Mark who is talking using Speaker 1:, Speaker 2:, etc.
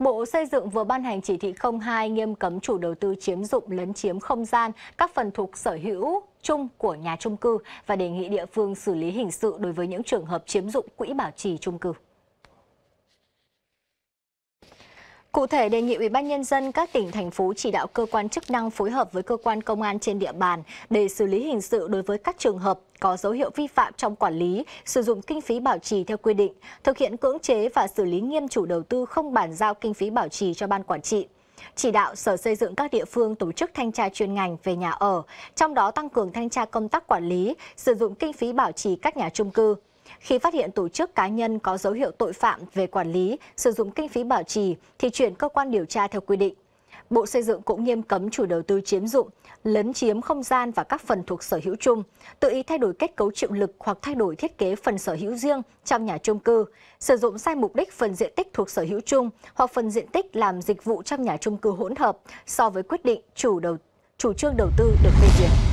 Speaker 1: Bộ Xây dựng vừa ban hành chỉ thị 02 nghiêm cấm chủ đầu tư chiếm dụng lấn chiếm không gian các phần thuộc sở hữu chung của nhà chung cư và đề nghị địa phương xử lý hình sự đối với những trường hợp chiếm dụng quỹ bảo trì chung cư. Cụ thể đề nghị Ủy ban nhân dân các tỉnh thành phố chỉ đạo cơ quan chức năng phối hợp với cơ quan công an trên địa bàn để xử lý hình sự đối với các trường hợp có dấu hiệu vi phạm trong quản lý, sử dụng kinh phí bảo trì theo quy định, thực hiện cưỡng chế và xử lý nghiêm chủ đầu tư không bàn giao kinh phí bảo trì cho ban quản trị. Chỉ đạo Sở Xây dựng các địa phương tổ chức thanh tra chuyên ngành về nhà ở, trong đó tăng cường thanh tra công tác quản lý, sử dụng kinh phí bảo trì các nhà trung cư, khi phát hiện tổ chức cá nhân có dấu hiệu tội phạm về quản lý, sử dụng kinh phí bảo trì thì chuyển cơ quan điều tra theo quy định. Bộ Xây dựng cũng nghiêm cấm chủ đầu tư chiếm dụng, lấn chiếm không gian và các phần thuộc sở hữu chung, tự ý thay đổi kết cấu chịu lực hoặc thay đổi thiết kế phần sở hữu riêng trong nhà chung cư, sử dụng sai mục đích phần diện tích thuộc sở hữu chung hoặc phần diện tích làm dịch vụ trong nhà chung cư hỗn hợp so với quyết định chủ đầu chủ trương đầu tư được phê duyệt.